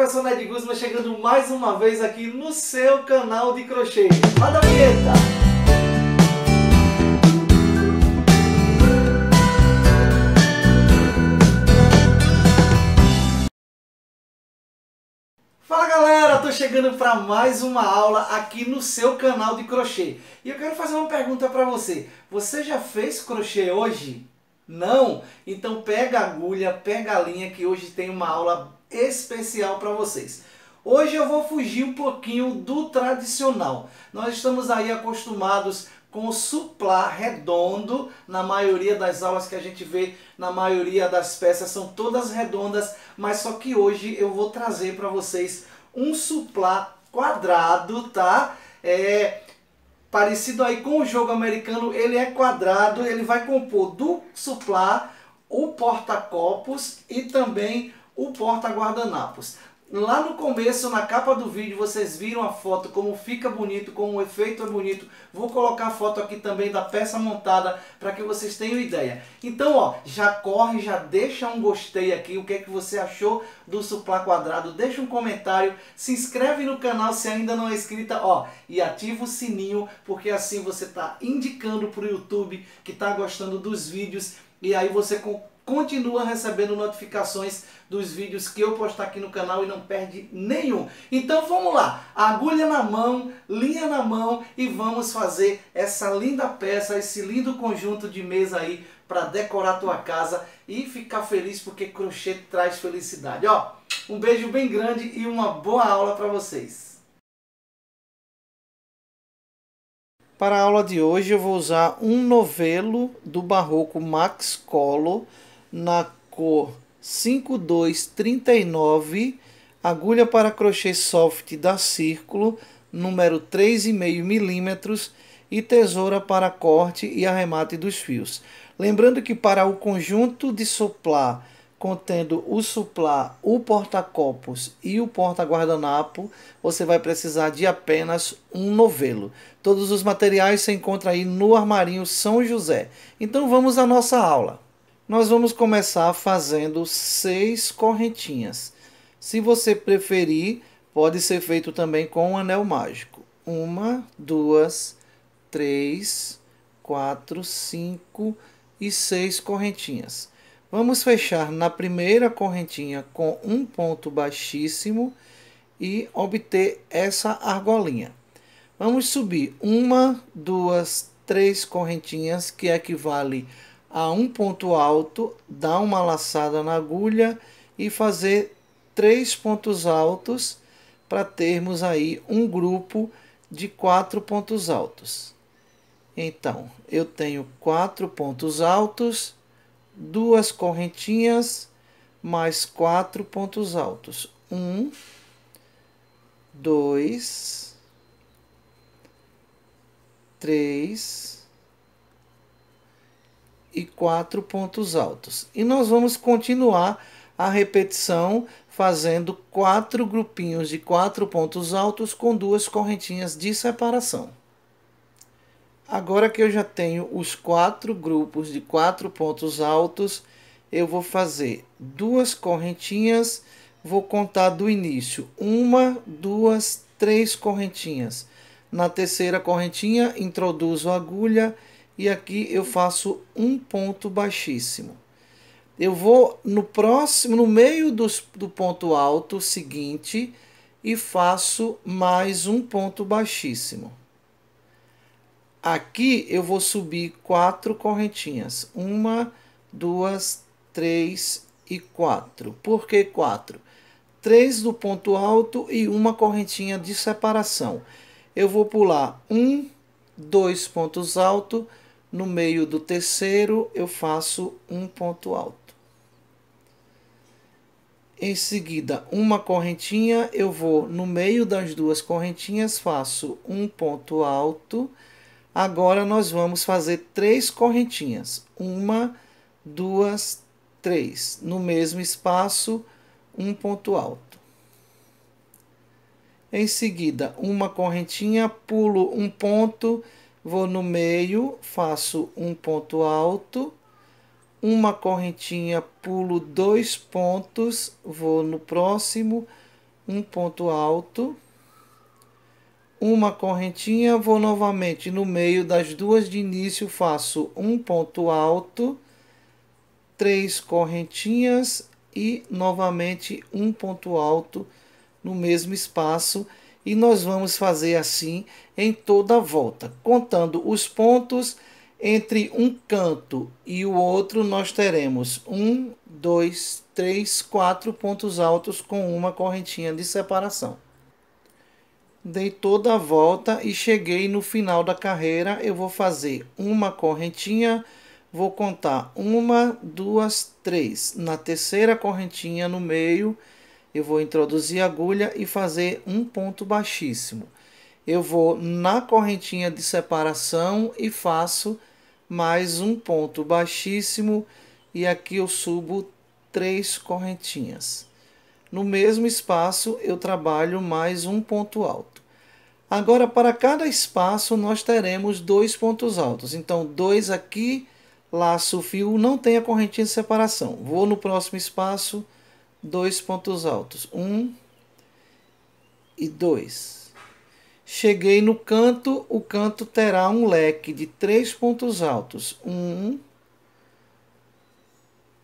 professor Ned Guzman chegando mais uma vez aqui no seu canal de crochê. Manda a vinheta! Fala galera, tô chegando para mais uma aula aqui no seu canal de crochê. E eu quero fazer uma pergunta para você. Você já fez crochê hoje? Não? Então pega a agulha, pega a linha que hoje tem uma aula especial para vocês. Hoje eu vou fugir um pouquinho do tradicional. Nós estamos aí acostumados com o suplá redondo na maioria das aulas que a gente vê, na maioria das peças são todas redondas, mas só que hoje eu vou trazer para vocês um suplá quadrado, tá? É parecido aí com o jogo americano, ele é quadrado, ele vai compor do suplá o porta-copos e também o porta-guardanapos. Lá no começo, na capa do vídeo, vocês viram a foto, como fica bonito, como o efeito é bonito. Vou colocar a foto aqui também da peça montada para que vocês tenham ideia. Então, ó, já corre, já deixa um gostei aqui, o que é que você achou do suplá quadrado. Deixa um comentário, se inscreve no canal se ainda não é inscrita, ó, e ativa o sininho, porque assim você está indicando para o YouTube que está gostando dos vídeos e aí você continua recebendo notificações dos vídeos que eu postar aqui no canal e não perde nenhum. Então vamos lá, agulha na mão, linha na mão e vamos fazer essa linda peça, esse lindo conjunto de mesa aí para decorar tua casa e ficar feliz porque crochê traz felicidade. Ó, um beijo bem grande e uma boa aula para vocês. Para a aula de hoje eu vou usar um novelo do Barroco Max Collor, na cor 5239, agulha para crochê soft da Círculo, número 3,5 milímetros e tesoura para corte e arremate dos fios. Lembrando que para o conjunto de soplar, contendo o suplá, o porta-copos e o porta-guardanapo, você vai precisar de apenas um novelo. Todos os materiais se encontram aí no armarinho São José. Então vamos à nossa aula. Nós vamos começar fazendo seis correntinhas. Se você preferir, pode ser feito também com um anel mágico. Uma, duas, três, quatro, cinco e seis correntinhas. Vamos fechar na primeira correntinha com um ponto baixíssimo e obter essa argolinha. Vamos subir uma, duas, três correntinhas, que equivale é a a um ponto alto, dar uma laçada na agulha e fazer três pontos altos para termos aí um grupo de quatro pontos altos. Então, eu tenho quatro pontos altos, duas correntinhas, mais quatro pontos altos. Um, dois, três, e quatro pontos altos. E nós vamos continuar a repetição fazendo quatro grupinhos de quatro pontos altos com duas correntinhas de separação. Agora que eu já tenho os quatro grupos de quatro pontos altos, eu vou fazer duas correntinhas, vou contar do início, uma, duas, três correntinhas. Na terceira correntinha, introduzo a agulha e aqui eu faço um ponto baixíssimo. Eu vou no próximo, no meio dos, do ponto alto seguinte e faço mais um ponto baixíssimo. Aqui eu vou subir quatro correntinhas. Uma, duas, três e quatro. Por que quatro? Três do ponto alto e uma correntinha de separação. Eu vou pular um, dois pontos altos no meio do terceiro, eu faço um ponto alto. Em seguida, uma correntinha, eu vou no meio das duas correntinhas, faço um ponto alto. Agora, nós vamos fazer três correntinhas. Uma, duas, três. No mesmo espaço, um ponto alto. Em seguida, uma correntinha, pulo um ponto, vou no meio, faço um ponto alto, uma correntinha, pulo dois pontos, vou no próximo, um ponto alto, uma correntinha, vou novamente no meio das duas de início, faço um ponto alto, três correntinhas e novamente um ponto alto no mesmo espaço e nós vamos fazer assim em toda a volta, contando os pontos entre um canto e o outro, nós teremos um, dois, três, quatro pontos altos com uma correntinha de separação. Dei toda a volta e cheguei no final da carreira. Eu vou fazer uma correntinha, vou contar uma, duas, três. Na terceira correntinha, no meio, eu vou introduzir a agulha e fazer um ponto baixíssimo. Eu vou na correntinha de separação e faço mais um ponto baixíssimo e aqui eu subo três correntinhas. No mesmo espaço eu trabalho mais um ponto alto. Agora para cada espaço nós teremos dois pontos altos. Então dois aqui, laço o fio, não tem a correntinha de separação. Vou no próximo espaço dois pontos altos, um e dois. Cheguei no canto, o canto terá um leque de três pontos altos, um,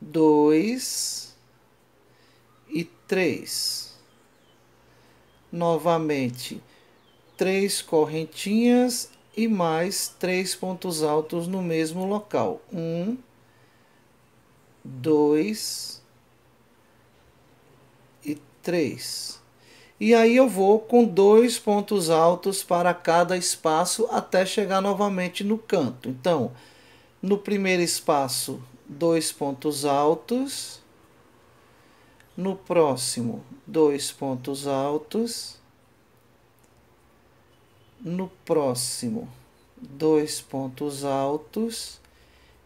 dois e três. Novamente, três correntinhas e mais três pontos altos no mesmo local, um, dois 3. E aí eu vou com dois pontos altos para cada espaço até chegar novamente no canto. Então, no primeiro espaço, dois pontos altos. No próximo, dois pontos altos. No próximo, dois pontos altos.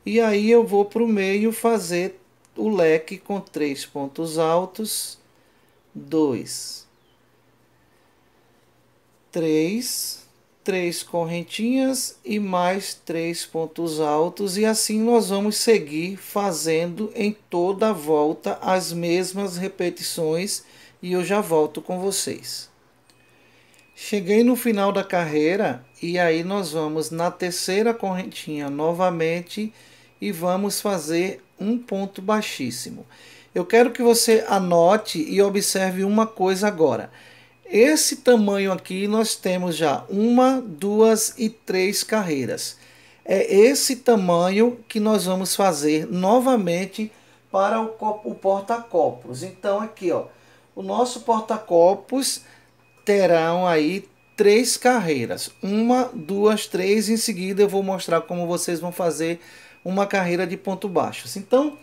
E aí eu vou para o meio fazer o leque com três pontos altos dois, três, três correntinhas e mais três pontos altos e assim nós vamos seguir fazendo em toda a volta as mesmas repetições e eu já volto com vocês. Cheguei no final da carreira e aí nós vamos na terceira correntinha novamente e vamos fazer um ponto baixíssimo. Eu quero que você anote e observe uma coisa agora. Esse tamanho aqui nós temos já uma, duas e três carreiras. É esse tamanho que nós vamos fazer novamente para o, o porta-copos. Então aqui, ó, o nosso porta-copos terão aí três carreiras. Uma, duas, três. Em seguida eu vou mostrar como vocês vão fazer uma carreira de ponto baixo. Então,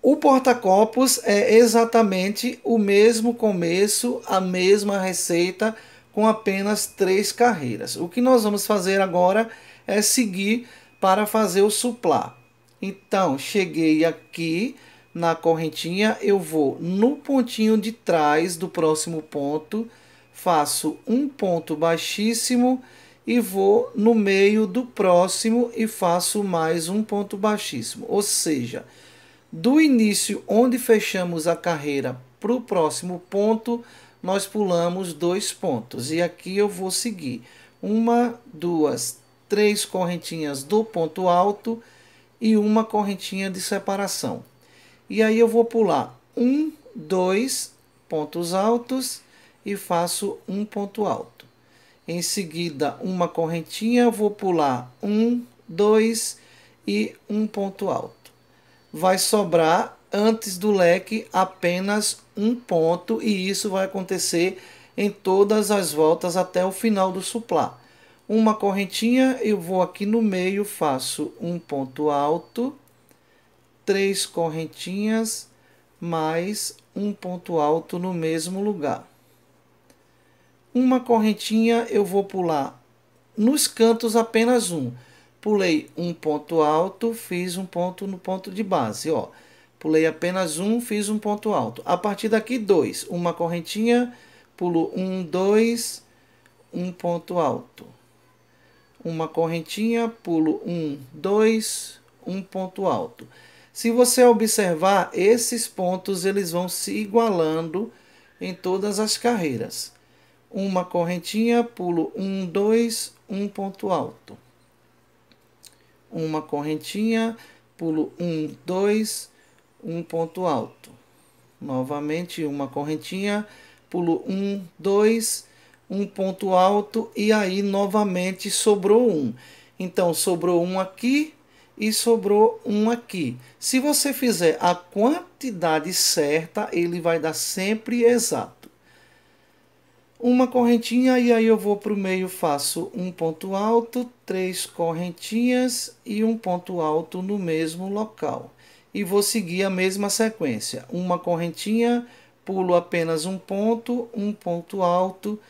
o porta-copos é exatamente o mesmo começo, a mesma receita, com apenas três carreiras. O que nós vamos fazer agora é seguir para fazer o suplá. Então, cheguei aqui na correntinha, eu vou no pontinho de trás do próximo ponto, faço um ponto baixíssimo e vou no meio do próximo e faço mais um ponto baixíssimo. Ou seja, do início, onde fechamos a carreira, para o próximo ponto, nós pulamos dois pontos. E aqui eu vou seguir uma, duas, três correntinhas do ponto alto e uma correntinha de separação. E aí eu vou pular um, dois pontos altos e faço um ponto alto. Em seguida, uma correntinha, vou pular um, dois e um ponto alto vai sobrar antes do leque apenas um ponto e isso vai acontecer em todas as voltas até o final do suplá. Uma correntinha, eu vou aqui no meio, faço um ponto alto, três correntinhas, mais um ponto alto no mesmo lugar. Uma correntinha, eu vou pular nos cantos apenas um. Pulei um ponto alto, fiz um ponto no ponto de base, ó. Pulei apenas um, fiz um ponto alto. A partir daqui, dois. Uma correntinha, pulo um, dois, um ponto alto. Uma correntinha, pulo um, dois, um ponto alto. Se você observar, esses pontos eles vão se igualando em todas as carreiras. Uma correntinha, pulo um, dois, um ponto alto uma correntinha, pulo um, dois, um ponto alto. Novamente uma correntinha, pulo um, dois, um ponto alto e aí novamente sobrou um. Então sobrou um aqui e sobrou um aqui. Se você fizer a quantidade certa, ele vai dar sempre exato. Uma correntinha e aí eu vou para o meio, faço um ponto alto, três correntinhas e um ponto alto no mesmo local. E vou seguir a mesma sequência. Uma correntinha, pulo apenas um ponto, um ponto alto,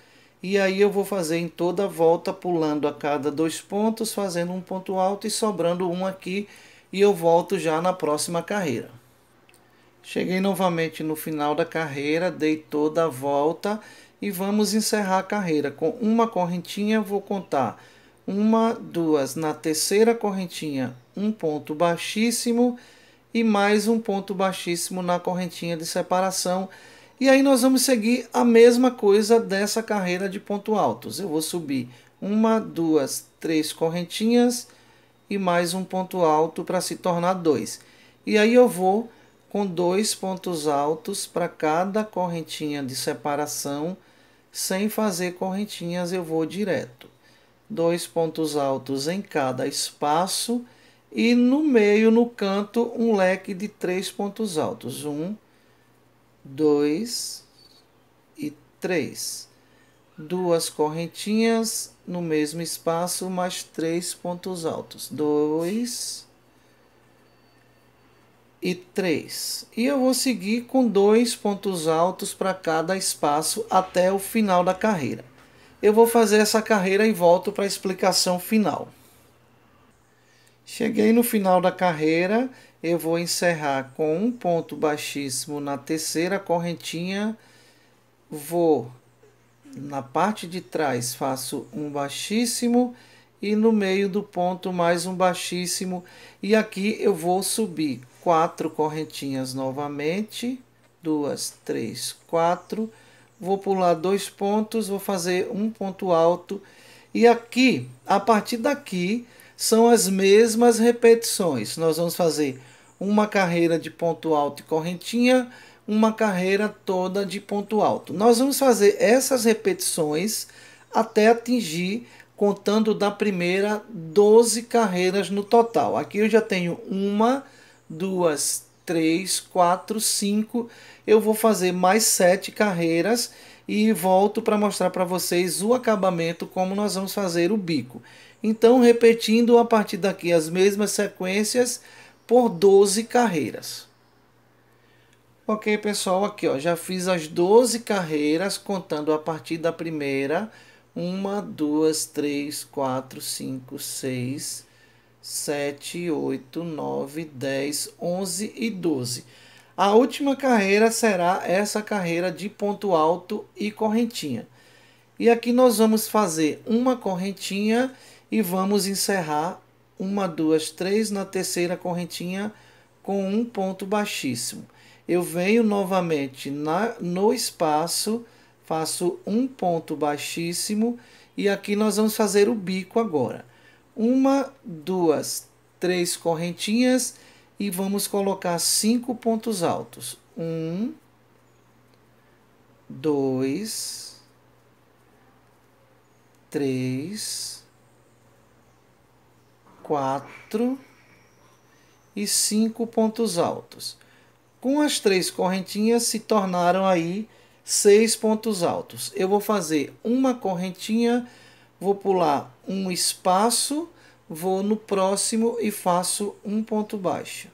e aí eu vou fazer em toda a volta, pulando a cada dois pontos, fazendo um ponto alto e sobrando um aqui, e eu volto já na próxima carreira. Cheguei novamente no final da carreira, dei toda a volta e vamos encerrar a carreira. Com uma correntinha vou contar uma, duas, na terceira correntinha, um ponto baixíssimo e mais um ponto baixíssimo na correntinha de separação. E aí nós vamos seguir a mesma coisa dessa carreira de ponto altos. Eu vou subir uma, duas, três correntinhas e mais um ponto alto para se tornar dois. E aí eu vou com dois pontos altos para cada correntinha de separação, sem fazer correntinhas eu vou direto dois pontos altos em cada espaço e no meio, no canto, um leque de três pontos altos: um, dois e três. Duas correntinhas no mesmo espaço, mais três pontos altos: dois e três. E eu vou seguir com dois pontos altos para cada espaço até o final da carreira eu vou fazer essa carreira e volto para a explicação final. Cheguei no final da carreira, eu vou encerrar com um ponto baixíssimo na terceira correntinha, vou na parte de trás faço um baixíssimo e no meio do ponto mais um baixíssimo e aqui eu vou subir quatro correntinhas novamente, duas, três, quatro vou pular dois pontos, vou fazer um ponto alto. E aqui, a partir daqui, são as mesmas repetições. Nós vamos fazer uma carreira de ponto alto e correntinha, uma carreira toda de ponto alto. Nós vamos fazer essas repetições até atingir, contando da primeira, 12 carreiras no total. Aqui eu já tenho uma, duas, 3, 4, 5. Eu vou fazer mais 7 carreiras e volto para mostrar para vocês o acabamento, como nós vamos fazer o bico. Então, repetindo a partir daqui as mesmas sequências por 12 carreiras. Ok, pessoal, aqui ó, já fiz as 12 carreiras, contando a partir da primeira. 1, 2, 3, 4, 5, 6, 7, 8, 9, 10, 11 e 12. A última carreira será essa carreira de ponto alto e correntinha. E aqui nós vamos fazer uma correntinha e vamos encerrar uma, duas, três na terceira correntinha com um ponto baixíssimo. Eu venho novamente na, no espaço, faço um ponto baixíssimo e aqui nós vamos fazer o bico agora uma, duas, três correntinhas e vamos colocar cinco pontos altos. Um, dois, três, quatro e cinco pontos altos. Com as três correntinhas se tornaram aí seis pontos altos. Eu vou fazer uma correntinha vou pular um espaço, vou no próximo e faço um ponto baixo.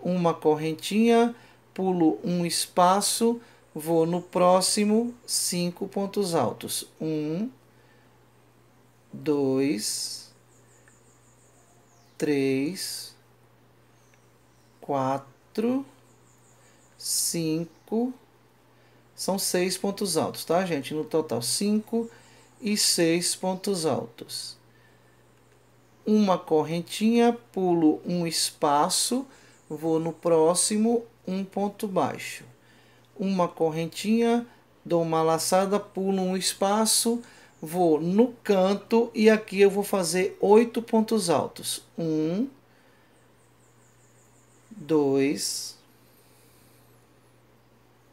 Uma correntinha, pulo um espaço, vou no próximo, cinco pontos altos. Um, dois, três, quatro, cinco. São seis pontos altos, tá, gente? No total, cinco e seis pontos altos. Uma correntinha, pulo um espaço, vou no próximo, um ponto baixo. Uma correntinha, dou uma laçada, pulo um espaço, vou no canto e aqui eu vou fazer oito pontos altos. Um, dois,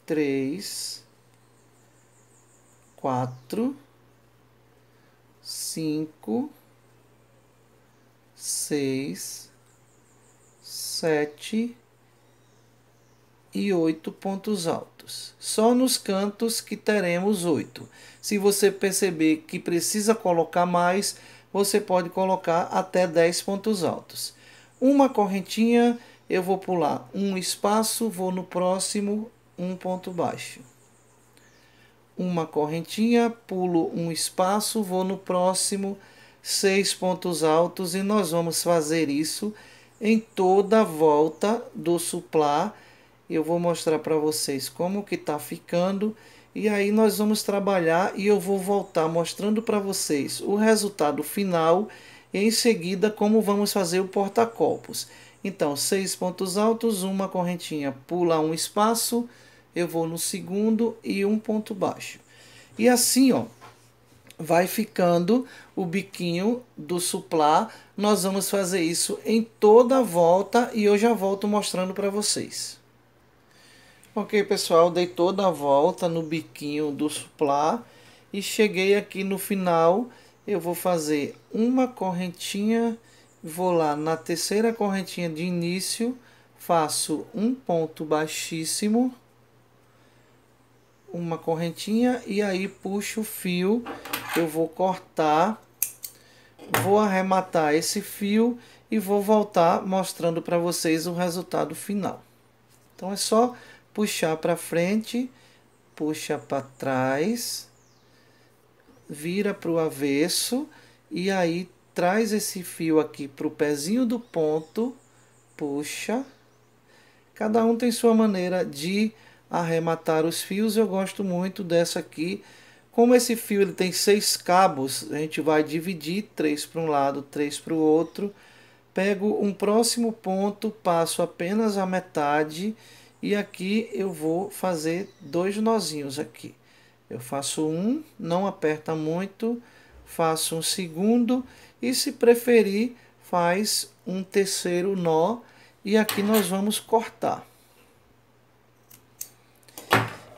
três, quatro cinco, seis, sete e oito pontos altos. Só nos cantos que teremos oito. Se você perceber que precisa colocar mais, você pode colocar até 10 pontos altos. Uma correntinha, eu vou pular um espaço, vou no próximo, um ponto baixo uma correntinha, pulo um espaço, vou no próximo, seis pontos altos e nós vamos fazer isso em toda a volta do suplá. Eu vou mostrar para vocês como que está ficando e aí nós vamos trabalhar e eu vou voltar mostrando para vocês o resultado final e em seguida como vamos fazer o porta-copos. Então, seis pontos altos, uma correntinha, pula um espaço, eu vou no segundo e um ponto baixo. E assim, ó, vai ficando o biquinho do suplá. Nós vamos fazer isso em toda a volta e eu já volto mostrando para vocês. Ok, pessoal, dei toda a volta no biquinho do suplá e cheguei aqui no final. Eu vou fazer uma correntinha, vou lá na terceira correntinha de início, faço um ponto baixíssimo uma correntinha e aí puxo o fio, eu vou cortar, vou arrematar esse fio e vou voltar mostrando para vocês o resultado final. Então é só puxar para frente, puxa para trás, vira para o avesso e aí traz esse fio aqui para o pezinho do ponto, puxa. Cada um tem sua maneira de arrematar os fios. Eu gosto muito dessa aqui. Como esse fio ele tem seis cabos, a gente vai dividir três para um lado, três para o outro. Pego um próximo ponto, passo apenas a metade e aqui eu vou fazer dois nozinhos aqui. Eu faço um, não aperta muito, faço um segundo e se preferir faz um terceiro nó e aqui nós vamos cortar.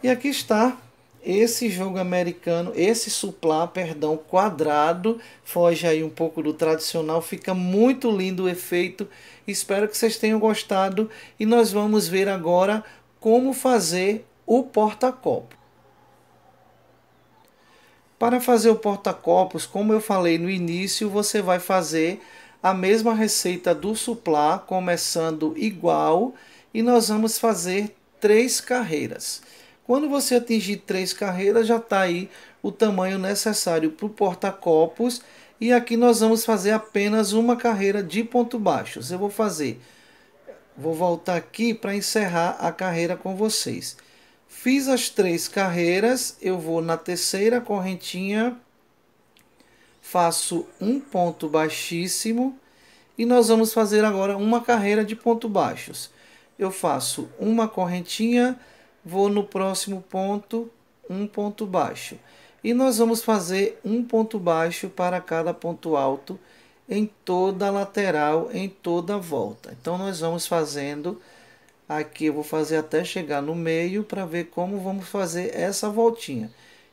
E aqui está esse jogo americano, esse suplá, perdão, quadrado, foge aí um pouco do tradicional, fica muito lindo o efeito. Espero que vocês tenham gostado e nós vamos ver agora como fazer o porta-copo. Para fazer o porta-copos, como eu falei no início, você vai fazer a mesma receita do suplá, começando igual, e nós vamos fazer três carreiras. Quando você atingir três carreiras, já está aí o tamanho necessário para o porta-copos. E aqui nós vamos fazer apenas uma carreira de ponto baixos. Eu vou fazer, vou voltar aqui para encerrar a carreira com vocês. Fiz as três carreiras, eu vou na terceira correntinha, faço um ponto baixíssimo e nós vamos fazer agora uma carreira de ponto baixos. Eu faço uma correntinha, vou no próximo ponto, um ponto baixo. E nós vamos fazer um ponto baixo para cada ponto alto em toda a lateral, em toda a volta. Então, nós vamos fazendo... Aqui eu vou fazer até chegar no meio para ver como vamos fazer essa voltinha.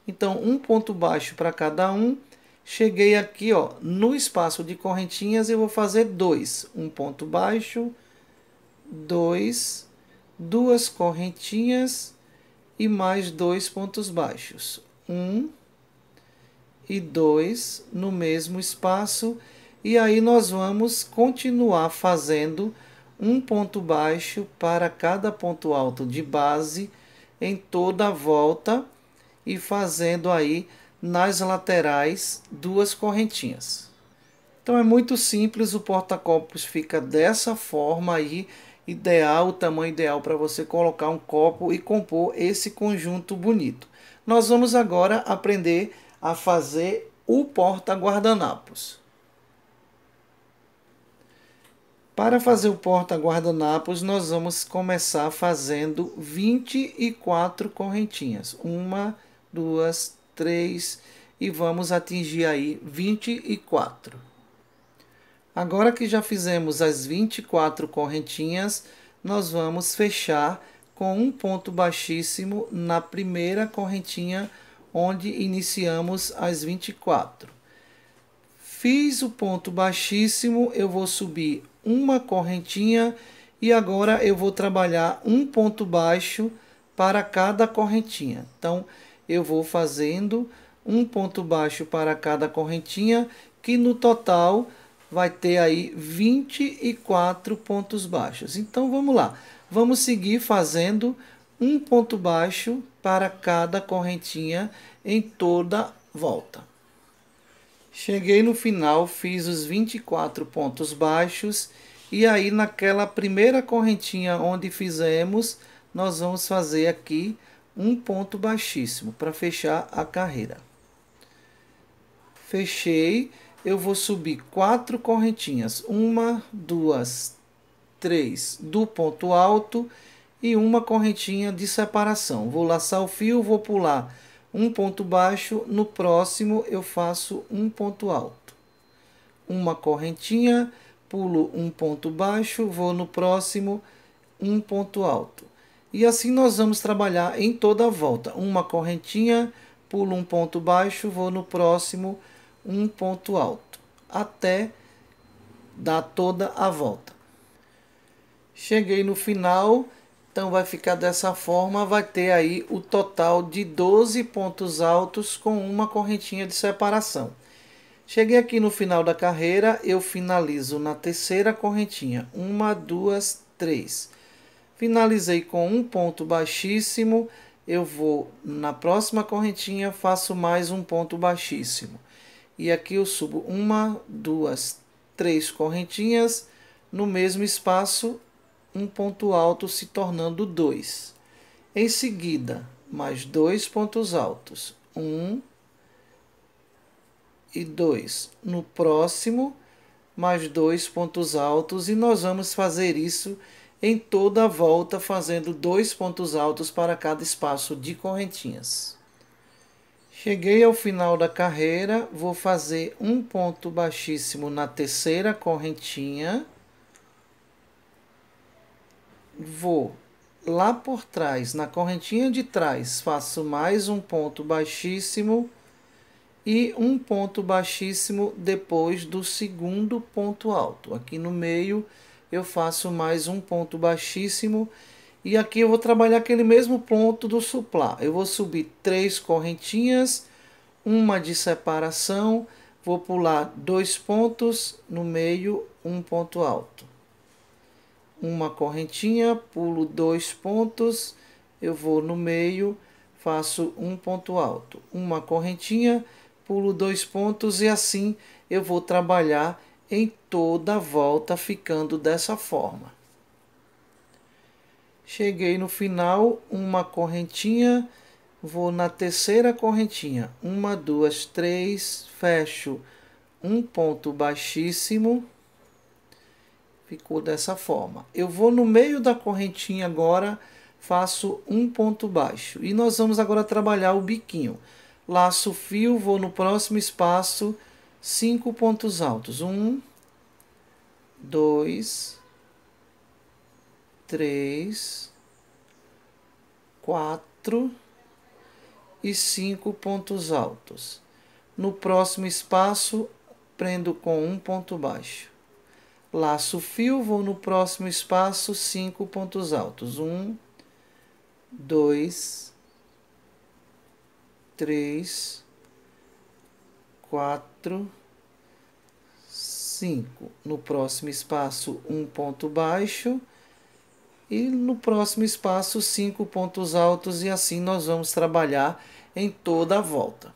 Então, um ponto baixo para cada um. Cheguei aqui, ó, no espaço de correntinhas, eu vou fazer dois. Um ponto baixo, dois, duas correntinhas e mais dois pontos baixos. Um e dois no mesmo espaço. E aí nós vamos continuar fazendo um ponto baixo para cada ponto alto de base em toda a volta e fazendo aí nas laterais duas correntinhas. Então é muito simples, o porta-copos fica dessa forma aí ideal, o tamanho ideal para você colocar um copo e compor esse conjunto bonito. Nós vamos agora aprender a fazer o porta-guardanapos. Para fazer o porta-guardanapos, nós vamos começar fazendo 24 correntinhas. Uma, duas, três e vamos atingir aí 24. Agora que já fizemos as 24 correntinhas, nós vamos fechar com um ponto baixíssimo na primeira correntinha onde iniciamos as 24. Fiz o ponto baixíssimo, eu vou subir uma correntinha e agora eu vou trabalhar um ponto baixo para cada correntinha. Então, eu vou fazendo um ponto baixo para cada correntinha, que no total vai ter aí 24 pontos baixos. Então vamos lá, vamos seguir fazendo um ponto baixo para cada correntinha em toda volta. Cheguei no final, fiz os 24 pontos baixos e aí naquela primeira correntinha onde fizemos, nós vamos fazer aqui um ponto baixíssimo para fechar a carreira. Fechei eu vou subir quatro correntinhas, uma, duas, três do ponto alto e uma correntinha de separação. Vou laçar o fio, vou pular um ponto baixo, no próximo eu faço um ponto alto. Uma correntinha, pulo um ponto baixo, vou no próximo um ponto alto. E assim nós vamos trabalhar em toda a volta. Uma correntinha, pulo um ponto baixo, vou no próximo um ponto alto até dar toda a volta. Cheguei no final, então vai ficar dessa forma, vai ter aí o total de 12 pontos altos com uma correntinha de separação. Cheguei aqui no final da carreira, eu finalizo na terceira correntinha, uma, duas, três. Finalizei com um ponto baixíssimo, eu vou na próxima correntinha, faço mais um ponto baixíssimo. E aqui eu subo uma, duas, três correntinhas. No mesmo espaço, um ponto alto se tornando dois. Em seguida, mais dois pontos altos. Um e dois. No próximo, mais dois pontos altos. E nós vamos fazer isso em toda a volta, fazendo dois pontos altos para cada espaço de correntinhas. Cheguei ao final da carreira, vou fazer um ponto baixíssimo na terceira correntinha. Vou lá por trás, na correntinha de trás, faço mais um ponto baixíssimo e um ponto baixíssimo depois do segundo ponto alto. Aqui no meio eu faço mais um ponto baixíssimo e aqui eu vou trabalhar aquele mesmo ponto do suplá. Eu vou subir três correntinhas, uma de separação, vou pular dois pontos no meio, um ponto alto. Uma correntinha, pulo dois pontos, eu vou no meio, faço um ponto alto. Uma correntinha, pulo dois pontos e assim eu vou trabalhar em toda a volta ficando dessa forma. Cheguei no final, uma correntinha, vou na terceira correntinha, uma, duas, três, fecho um ponto baixíssimo, ficou dessa forma. Eu vou no meio da correntinha agora, faço um ponto baixo e nós vamos agora trabalhar o biquinho. Laço o fio, vou no próximo espaço, cinco pontos altos, um, dois, três, quatro e cinco pontos altos. No próximo espaço, prendo com um ponto baixo. Laço o fio, vou no próximo espaço, cinco pontos altos. Um, dois, três, quatro, cinco. No próximo espaço, um ponto baixo. E no próximo espaço, cinco pontos altos, e assim nós vamos trabalhar em toda a volta.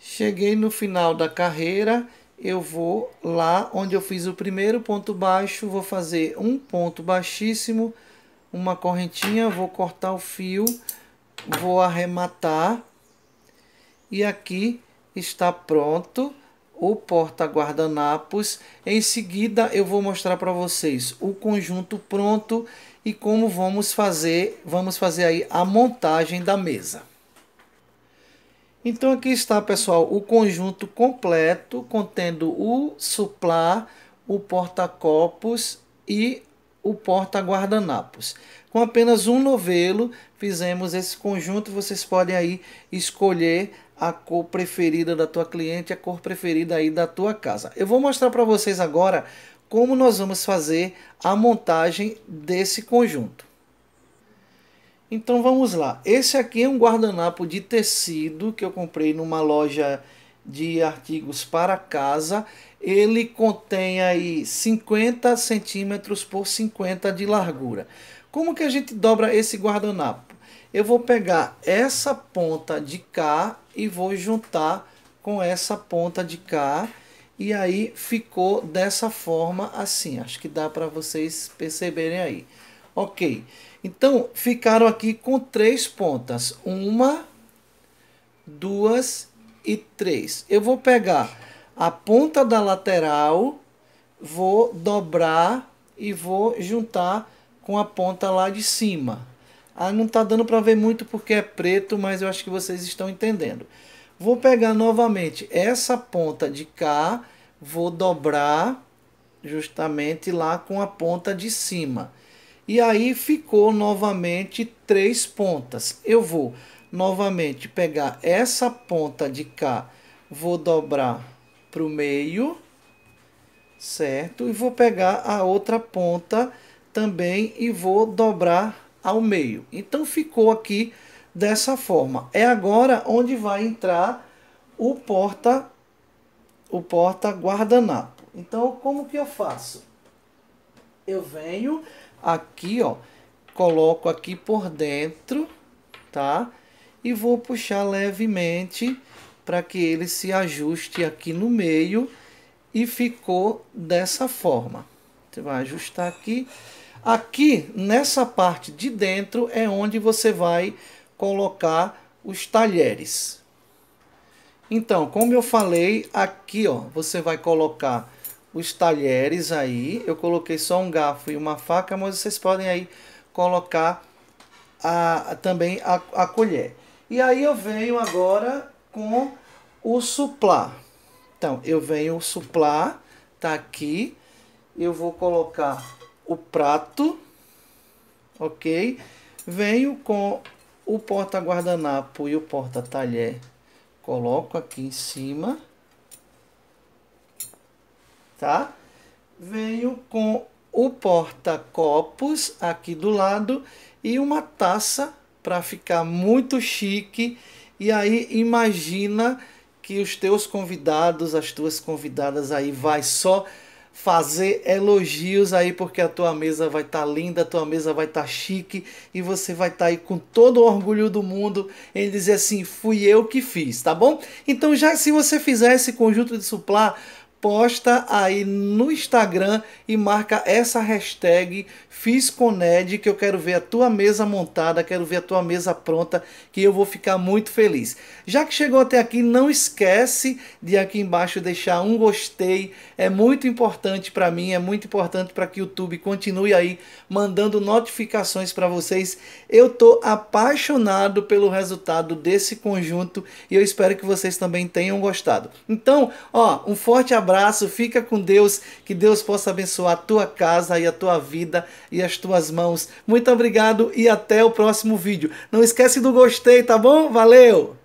Cheguei no final da carreira, eu vou lá onde eu fiz o primeiro ponto baixo, vou fazer um ponto baixíssimo, uma correntinha, vou cortar o fio, vou arrematar e aqui está pronto o porta-guardanapos. Em seguida, eu vou mostrar para vocês o conjunto pronto e como vamos fazer, vamos fazer aí a montagem da mesa. Então aqui está, pessoal, o conjunto completo contendo o suplá, o porta-copos e o porta-guardanapos. Com apenas um novelo, fizemos esse conjunto. Vocês podem aí escolher a cor preferida da tua cliente, a cor preferida aí da tua casa. Eu vou mostrar para vocês agora como nós vamos fazer a montagem desse conjunto. Então vamos lá. Esse aqui é um guardanapo de tecido que eu comprei numa loja de artigos para casa. Ele contém aí 50 centímetros por 50 de largura. Como que a gente dobra esse guardanapo? Eu vou pegar essa ponta de cá e vou juntar com essa ponta de cá. E aí ficou dessa forma assim. Acho que dá para vocês perceberem aí. Ok. Então, ficaram aqui com três pontas. Uma, duas e três. Eu vou pegar a ponta da lateral, vou dobrar e vou juntar com a ponta lá de cima. Ah, não está dando para ver muito porque é preto, mas eu acho que vocês estão entendendo. Vou pegar novamente essa ponta de cá, vou dobrar justamente lá com a ponta de cima. E aí ficou novamente três pontas. Eu vou novamente pegar essa ponta de cá, vou dobrar para o meio, certo? E vou pegar a outra ponta também e vou dobrar ao meio. Então ficou aqui dessa forma. É agora onde vai entrar o porta o porta guardanapo. Então como que eu faço? Eu venho aqui, ó, coloco aqui por dentro, tá? E vou puxar levemente para que ele se ajuste aqui no meio e ficou dessa forma. Você vai ajustar aqui Aqui, nessa parte de dentro, é onde você vai colocar os talheres. Então, como eu falei, aqui ó, você vai colocar os talheres aí. Eu coloquei só um garfo e uma faca, mas vocês podem aí colocar a, também a, a colher. E aí eu venho agora com o suplá. Então, eu venho suplá, tá aqui. Eu vou colocar o prato, ok? Venho com o porta-guardanapo e o porta-talher. Coloco aqui em cima, tá? Venho com o porta-copos aqui do lado e uma taça para ficar muito chique. E aí imagina que os teus convidados, as tuas convidadas aí vai só fazer elogios aí, porque a tua mesa vai estar tá linda, a tua mesa vai estar tá chique e você vai estar tá aí com todo o orgulho do mundo em dizer assim: fui eu que fiz, tá bom? Então, já se você fizer esse conjunto de suplá, posta aí no Instagram e marca essa hashtag FizConed, que eu quero ver a tua mesa montada, quero ver a tua mesa pronta, que eu vou ficar muito feliz. Já que chegou até aqui, não esquece de aqui embaixo deixar um gostei, é muito importante para mim, é muito importante para que o YouTube continue aí mandando notificações para vocês. Eu tô apaixonado pelo resultado desse conjunto e eu espero que vocês também tenham gostado. Então, ó, um forte abraço abraço, fica com Deus, que Deus possa abençoar a tua casa e a tua vida e as tuas mãos. Muito obrigado e até o próximo vídeo. Não esquece do gostei, tá bom? Valeu!